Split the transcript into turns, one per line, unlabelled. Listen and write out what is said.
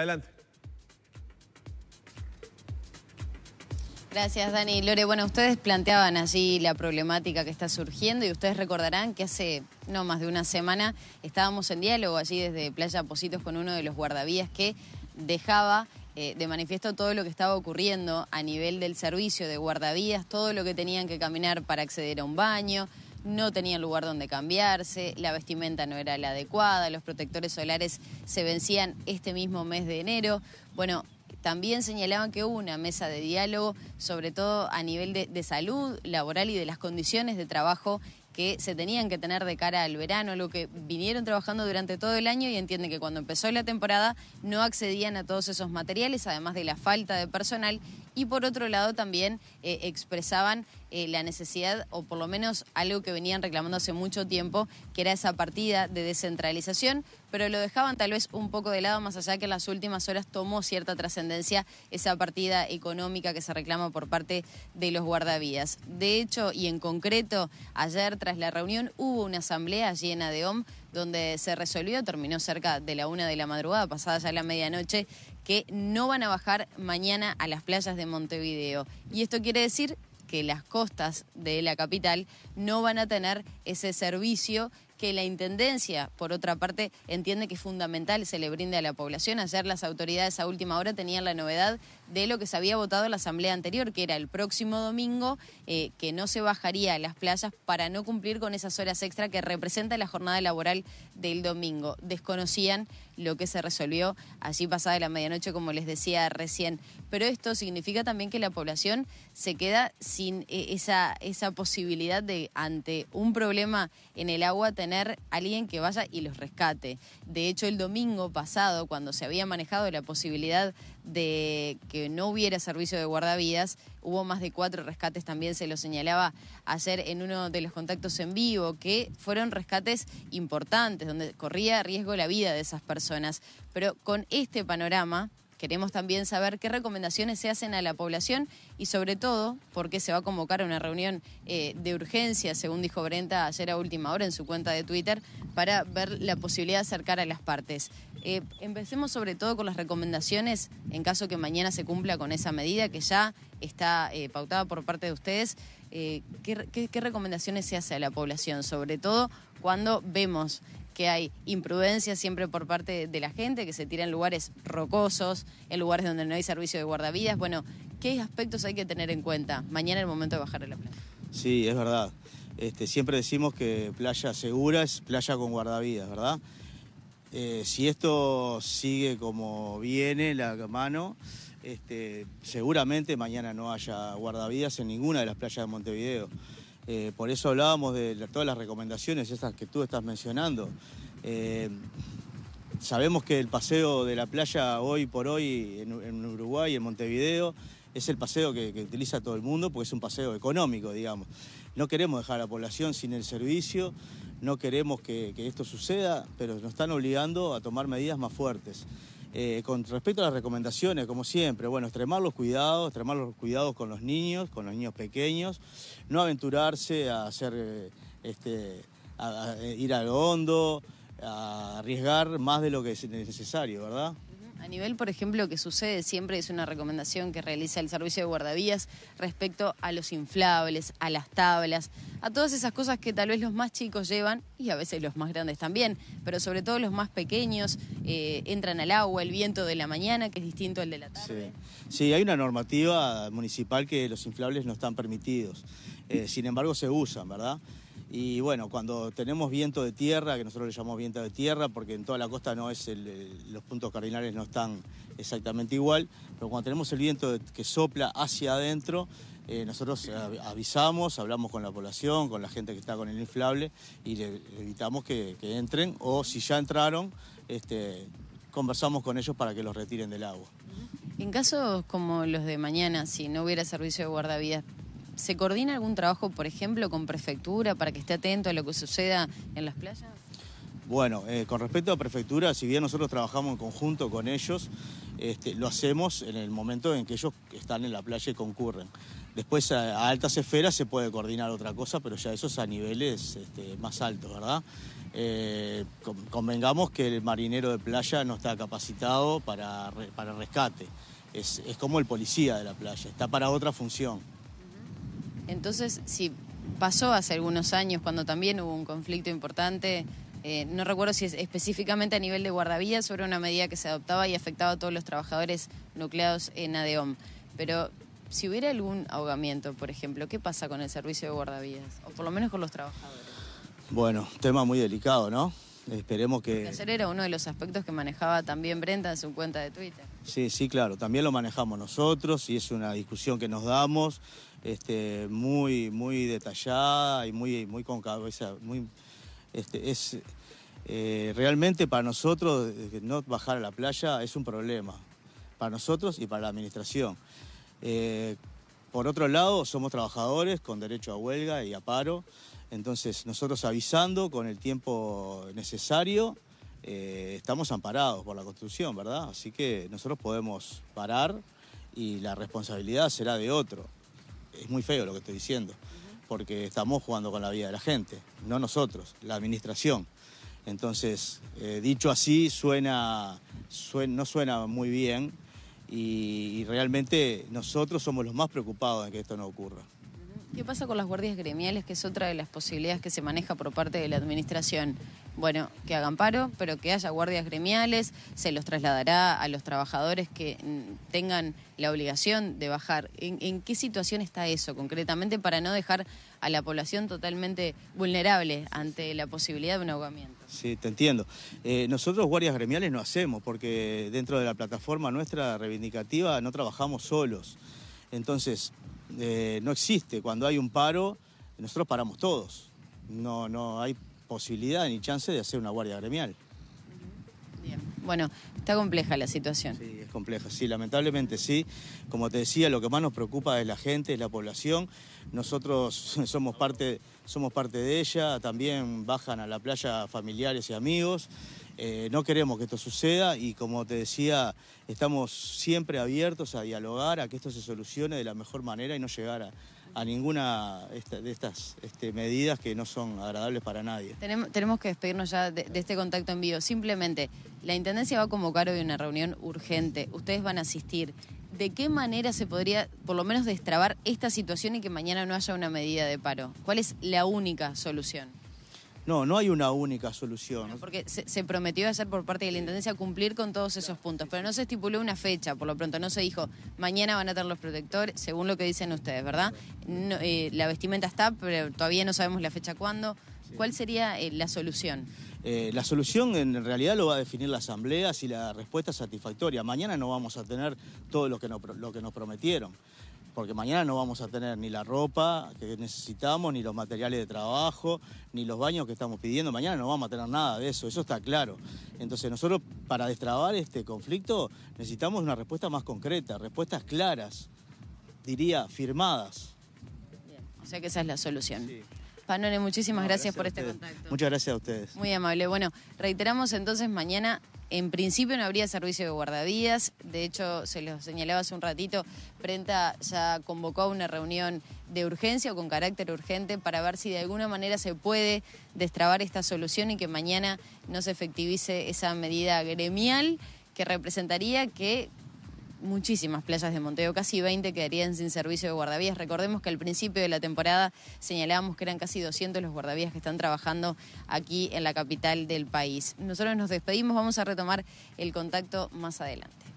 Adelante.
Gracias, Dani. Lore, bueno, ustedes planteaban allí la problemática que está surgiendo y ustedes recordarán que hace no más de una semana estábamos en diálogo allí desde Playa Positos con uno de los guardavías que dejaba eh, de manifiesto todo lo que estaba ocurriendo a nivel del servicio de guardavías, todo lo que tenían que caminar para acceder a un baño, no tenían lugar donde cambiarse, la vestimenta no era la adecuada, los protectores solares se vencían este mismo mes de enero. Bueno, también señalaban que hubo una mesa de diálogo, sobre todo a nivel de, de, salud laboral y de las condiciones de trabajo que se tenían que tener de cara al verano, lo que vinieron trabajando durante todo el año y entienden que cuando empezó la temporada no accedían a todos esos materiales, además de la falta de personal y por otro lado también eh, expresaban eh, la necesidad, o por lo menos algo que venían reclamando hace mucho tiempo, que era esa partida de descentralización, pero lo dejaban tal vez un poco de lado, más allá que en las últimas horas tomó cierta trascendencia esa partida económica que se reclama por parte de los guardavías. De hecho, y en concreto, ayer tras la reunión hubo una asamblea llena de OM donde se resolvió, terminó cerca de la una de la madrugada, pasada ya la medianoche, que no van a bajar mañana a las playas de Montevideo. Y esto quiere decir que las costas de la capital no van a tener ese servicio que la Intendencia, por otra parte, entiende que es fundamental se le brinde a la población. Ayer las autoridades a última hora tenían la novedad de lo que se había votado en la asamblea anterior, que era el próximo domingo, eh, que no se bajaría a las playas para no cumplir con esas horas extra que representa la jornada laboral del domingo. Desconocían lo que se resolvió allí pasada la medianoche, como les decía recién. Pero esto significa también que la población se queda sin eh, esa, esa posibilidad de, ante un problema en el agua, tener alguien que vaya y los rescate. De hecho, el domingo pasado, cuando se había manejado la posibilidad de que no hubiera servicio de guardavidas. Hubo más de cuatro rescates, también se lo señalaba ayer en uno de los contactos en vivo, que fueron rescates importantes, donde corría riesgo la vida de esas personas. Pero con este panorama, Queremos también saber qué recomendaciones se hacen a la población y sobre todo por qué se va a convocar una reunión eh, de urgencia, según dijo Brenta ayer a última hora en su cuenta de Twitter, para ver la posibilidad de acercar a las partes. Eh, empecemos sobre todo con las recomendaciones en caso que mañana se cumpla con esa medida que ya está eh, pautada por parte de ustedes. ¿qué, qué, recomendaciones se hace a la población? Sobre todo cuando vemos que hay imprudencia siempre por parte de la gente, que se tira en lugares rocosos, en lugares donde no hay servicio de guardavidas. Bueno, ¿qué aspectos hay que tener en cuenta mañana es el momento de bajar de la playa?
Sí, es verdad. Este, siempre decimos que playa segura es playa con guardavidas, ¿verdad? Eh, si esto sigue como viene la mano, este, seguramente mañana no haya guardavidas en ninguna de las playas de Montevideo. Eh, por eso hablábamos de todas las recomendaciones esas que tú estás mencionando. Eh, sabemos que el paseo de la playa hoy por hoy en, Uruguay, en Montevideo, es el paseo que, utiliza todo el mundo porque es un paseo económico, digamos. No queremos dejar a la población sin el servicio, no queremos que esto suceda, pero nos están obligando a tomar medidas más fuertes. Eh, con respecto a las recomendaciones, como siempre, bueno, extremar los cuidados, extremar los cuidados con los niños, con los niños pequeños, no aventurarse a hacer, eh, este, a, a eh, ir al hondo, a arriesgar más de lo que es necesario, ¿verdad?
A nivel, por ejemplo, que sucede siempre, es una recomendación que realiza el servicio de guardavías respecto a los inflables, a las tablas, a todas esas cosas que tal vez los más chicos llevan y a veces los más grandes también, pero sobre todo los más pequeños eh, entran al agua, el viento de la mañana, que es distinto al de la tarde.
Sí, hay una normativa municipal que los inflables no están permitidos, eh, sin embargo se usan, ¿verdad? Y bueno, cuando tenemos viento de tierra, que nosotros le llamamos viento de tierra, porque en toda la costa no es los puntos cardinales no están exactamente igual, pero cuando tenemos el viento que sopla hacia adentro, eh, nosotros avisamos, hablamos con la población, con la gente que está con el inflable y le, evitamos que, entren o si ya entraron, este, conversamos con ellos para que los retiren del agua.
En casos como los de mañana, si no hubiera servicio de guardavidas, ¿Se coordina algún trabajo, por ejemplo, con prefectura para que esté atento a lo que suceda en las playas?
Bueno, eh, con respecto a prefectura, si bien nosotros trabajamos en conjunto con ellos, este, lo hacemos en el momento en que ellos están en la playa y concurren. Después a, altas esferas se puede coordinar otra cosa, pero ya eso es a niveles este, más altos, ¿verdad? Eh, convengamos que el marinero de playa no está capacitado para, para rescate, es como el policía de la playa, está para otra función.
Entonces, si pasó hace algunos años cuando también hubo un conflicto importante. Eh, no recuerdo si es específicamente a nivel de guardavías sobre una medida que se adoptaba y afectaba a todos los trabajadores nucleados en ADEOM. Pero si hubiera algún ahogamiento, por ejemplo, ¿qué pasa con el servicio de guardavías? O por lo menos con los trabajadores.
Bueno, tema muy delicado, ¿no? Esperemos que...
Porque era uno de los aspectos que manejaba también Brenda en su cuenta de Twitter.
Sí, sí, claro. También lo manejamos nosotros y es una discusión que nos damos. Este, muy, muy detallada y muy, muy con este, eh, realmente para nosotros no bajar a la playa es un problema, para nosotros y para la administración. Eh, por otro lado, somos trabajadores con derecho a huelga y a paro, entonces nosotros avisando con el tiempo necesario, eh, estamos amparados por la construcción, ¿verdad? Así que nosotros podemos parar y la responsabilidad será de otro es muy feo lo que estoy diciendo, porque estamos jugando con la vida de la gente, no nosotros, la administración. Entonces, eh, dicho así, suena, no suena muy bien y, realmente nosotros somos los más preocupados de que esto no ocurra.
¿Qué pasa con las guardias gremiales, que es otra de las posibilidades que se maneja por parte de la administración? bueno, que hagan paro, pero que haya guardias gremiales, se los trasladará a los trabajadores que mm, tengan la obligación de bajar. ¿En, qué situación está eso concretamente para no dejar a la población totalmente vulnerable ante la posibilidad de un ahogamiento?
Sí, te entiendo. Eh, nosotros guardias gremiales no hacemos porque dentro de la plataforma nuestra reivindicativa no trabajamos solos. Entonces, eh, no existe. Cuando hay un paro, nosotros paramos todos. No, no, hay posibilidad ni chance de hacer una guardia gremial.
Bien. Bueno, está compleja la situación. Sí, es
compleja, sí, lamentablemente sí. Como te decía, lo que más nos preocupa es la gente, es la población. Nosotros somos parte, somos parte de ella, también bajan a la playa familiares y amigos. Eh, no queremos que esto suceda y como te decía, estamos siempre abiertos a dialogar, a que esto se solucione de la mejor manera y no llegar a, a ninguna de estas este, medidas que no son agradables para nadie.
Tenemos, que despedirnos ya de, de, este contacto en vivo. Simplemente, la Intendencia va a convocar hoy una reunión urgente, ustedes van a asistir. ¿De qué manera se podría, por lo menos, destrabar esta situación y que mañana no haya una medida de paro? ¿Cuál es la única solución?
No, no hay una única solución.
porque se, prometió hacer por parte de la Intendencia cumplir con todos esos puntos, pero no se estipuló una fecha, por lo pronto no se dijo, mañana van a tener los protectores, según lo que dicen ustedes, ¿verdad? Eh, la vestimenta está, pero todavía no sabemos la fecha cuándo. ¿Cuál sería eh, la solución?
Eh, la solución en realidad lo va a definir la Asamblea si la respuesta es satisfactoria. Mañana no vamos a tener todo lo que nos prometieron porque mañana no vamos a tener ni la ropa que necesitamos, ni los materiales de trabajo, ni los baños que estamos pidiendo. Mañana no vamos a tener nada de eso, eso está claro. Entonces nosotros para destrabar este conflicto necesitamos una respuesta más concreta, respuestas claras, diría, firmadas.
O sea que esa es la solución. Panone, muchísimas gracias, por este contacto.
Muchas gracias a ustedes.
Muy amable. Bueno, reiteramos entonces mañana en principio no habría servicio de guardadías, de hecho se lo señalaba hace un ratito, Prenta ya convocó una reunión de urgencia o con carácter urgente para ver si de alguna manera se puede destrabar esta solución y que mañana no se efectivice esa medida gremial que representaría que muchísimas playas de Monteo, casi 20 quedarían sin servicio de guardavías. Recordemos que al principio de la temporada señalábamos que eran casi 200 los guardavías que están trabajando aquí en la capital del país. Nosotros nos despedimos, vamos a retomar el contacto más adelante.